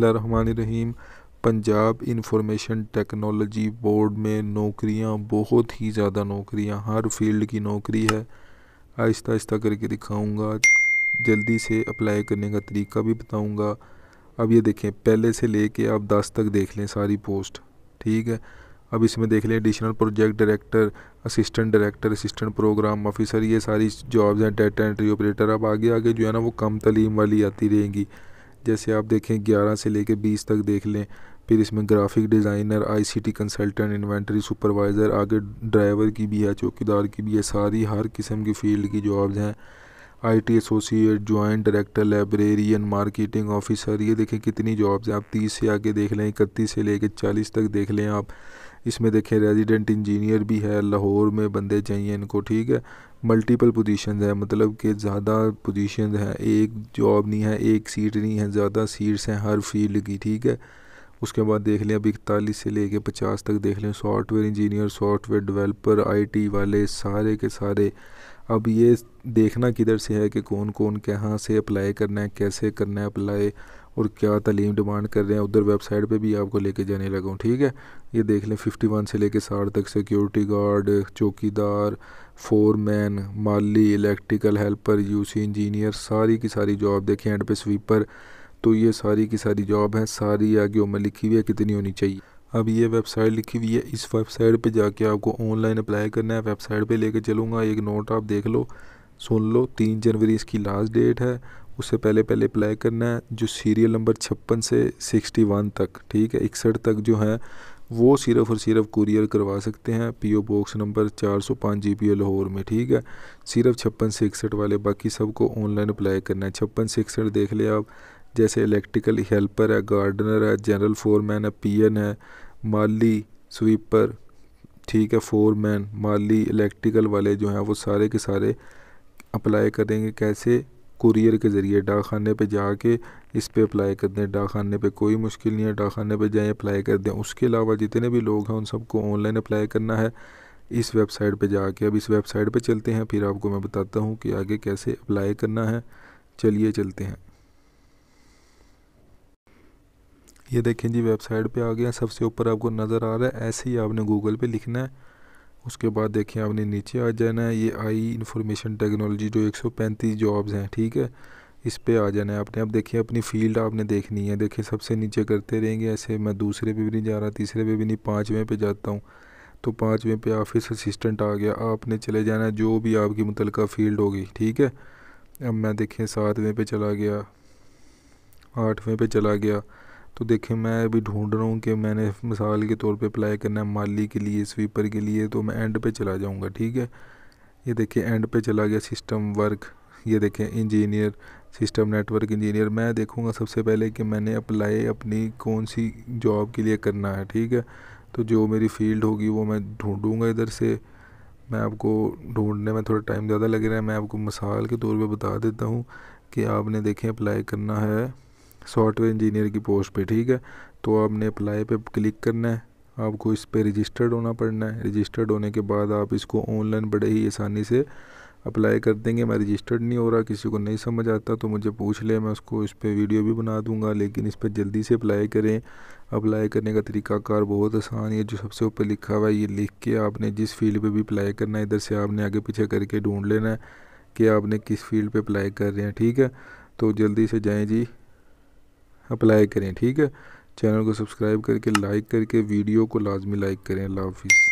बसमीम Punjab information technology board में नौकरियां बहुत ही ज़्यादा नौकरियां हर फील्ड की नौकरी है आहिस्ता आहिस्ता करके दिखाऊंगा जल्दी से अप्लाई करने का तरीका भी बताऊंगा अब ये देखें पहले से लेके आप दस तक देख लें सारी पोस्ट ठीक है अब इसमें देख लें additional project director assistant director assistant program officer ये सारी जॉब्स हैं डेटा एंट्री ऑपरेटर अब आगे आगे जो है ना वो कम तलीम वाली आती रहेंगी जैसे आप देखें ग्यारह से लेके बीस तक देख लें फिर इसमें graphic designer ICT consultant inventory supervisor आगे ड्राइवर की भी है चौकीदार की भी है सारी हर किस्म की फील्ड की जॉब्स हैं IT associate joint director librarian marketing officer ये देखें कितनी जॉब्स हैं आप तीस से आगे देख लें इकतीस से लेकर चालीस तक देख लें आप इसमें देखें रेजिडेंट इंजीनियर भी है लाहौर में बंदे चाहिए इनको ठीक है मल्टीपल पोजिशन है मतलब कि ज़्यादा पोजिशन है एक जॉब नहीं है एक सीट नहीं है ज़्यादा सीट्स हैं हर फील्ड की ठीक है उसके बाद देख लें अब इकतालीस से लेके पचास तक देख लें software engineer software developer IT वाले सारे के सारे अब ये देखना किधर से है कि कौन कौन कहाँ से अप्लाई करना है कैसे करना है अप्लाई और क्या तलीम डिमांड कर रहे हैं उधर वेबसाइट पे भी आपको लेके जाने लगा हूँ ठीक है ये देख लें फिफ्टी वन से लेके साठ तक सिक्योरिटी गार्ड चौकीदार फोरमैन माली इलेक्ट्रिकल हेल्पर यूसी इंजीनियर सारी की सारी जॉब देखें एंड पे स्वीपर तो ये सारी की सारी जॉब हैं सारी आगे उम्र लिखी हुई है कितनी होनी चाहिए अब ये वेबसाइट लिखी हुई है इस वेबसाइट पे जाके आपको ऑनलाइन अप्लाई करना है वेबसाइट पे लेके चलूँगा एक नोट आप देख लो सुन लो तीन जनवरी इसकी लास्ट डेट है उससे पहले पहले अप्लाई करना है जो सीरियल नंबर छप्पन से सिक्सटी वन तक ठीक है इकसठ तक जो है वो सिर्फ़ और सिर्फ कुरियर करवा सकते हैं पीओ बॉक्स नंबर चार सौ पाँच जी पी लाहौर में ठीक है सिर्फ छप्पन से इकसठ वाले बाकी सबको ऑनलाइन अप्लाई करना है छप्पन से इकसठ देख ले आप जैसे इलेक्ट्रिकल हेल्पर है गार्डनर है जनरल फोरमैन है पीएन है माली स्वीपर ठीक है फोरमैन माली इलेक्ट्रिकल वाले जो हैं वो सारे के सारे अप्लाई करेंगे कैसे कुरियर के ज़रिए डाक खाने पर जाके इस पर अप्लाई कर दें डाक खाने पर कोई मुश्किल नहीं है डाक खाने पर जाएँ अप्लाई कर दें उसके अलावा जितने भी लोग हैं उन सबको ऑनलाइन अप्लाई करना है इस वेबसाइट पे जाके अब इस वेबसाइट पे चलते हैं फिर आपको मैं बताता हूँ कि आगे कैसे अप्लाई करना है चलिए चलते हैं ये देखें जी वेबसाइट पे आ गया सबसे ऊपर आपको नज़र आ रहा है ऐसे ही आपने गूगल पे लिखना है उसके बाद देखें आपने नीचे आ जाना है ये आई इंफॉर्मेशन टेक्नोलॉजी जो 135 जॉब्स हैं ठीक है इस पे आ जाना है आपने अब देखिए अपनी फील्ड आपने देखनी है देखिए सबसे नीचे करते रहेंगे ऐसे मैं दूसरे पर भी नहीं जा रहा तीसरे पर भी नहीं पाँचवें पर जाता हूँ तो पाँचवें पे ऑफिस असिस्टेंट आ गया आपने चले जाना जो भी आपकी मुतल फील्ड होगी ठीक है अब मैं देखें सातवें पर चला गया आठवें पे चला गया तो देखें मैं अभी ढूंढ रहा हूँ कि मैंने मिसाल के तौर पे अप्लाई करना है माली के लिए स्वीपर के लिए तो मैं एंड पे चला जाऊँगा ठीक है ये देखिए एंड पे चला गया सिस्टम वर्क ये देखें इंजीनियर सिस्टम नेटवर्क इंजीनियर मैं देखूँगा सबसे पहले कि मैंने अप्लाई अपनी कौन सी जॉब के लिए करना है ठीक है तो जो मेरी फील्ड होगी वो मैं ढूँढूँगा इधर से मैं आपको ढूंढने में थोड़ा टाइम ज़्यादा लग रहा है मैं आपको मिसाल के तौर पे बता देता हूँ कि आपने देखें अप्लाई करना है सॉफ्टवेयर इंजीनियर की पोस्ट पे ठीक है तो आपने अप्लाई पे क्लिक करना है आपको इस पर रजिस्टर्ड होना पड़ना है रजिस्टर्ड होने के बाद आप इसको ऑनलाइन बड़े ही आसानी से अप्लाई कर देंगे मैं रजिस्टर्ड नहीं हो रहा किसी को नहीं समझ आता तो मुझे पूछ ले मैं उसको इस पर वीडियो भी बना दूंगा लेकिन इस पर जल्दी से अप्लाई करें अप्लाई करने का तरीकाकार बहुत आसान है जो सबसे ऊपर लिखा हुआ है ये लिख के आपने जिस फील्ड पे भी अप्लाई करना है इधर से आपने आगे पीछे करके ढूंढ लेना है कि आपने किस फील्ड पर अप्लाई कर रहे हैं ठीक है तो जल्दी से जाएँ जी अप्लाई करें ठीक है चैनल को सब्सक्राइब करके लाइक करके वीडियो को लाजमी लाइक करें अल्लाह हाफिज़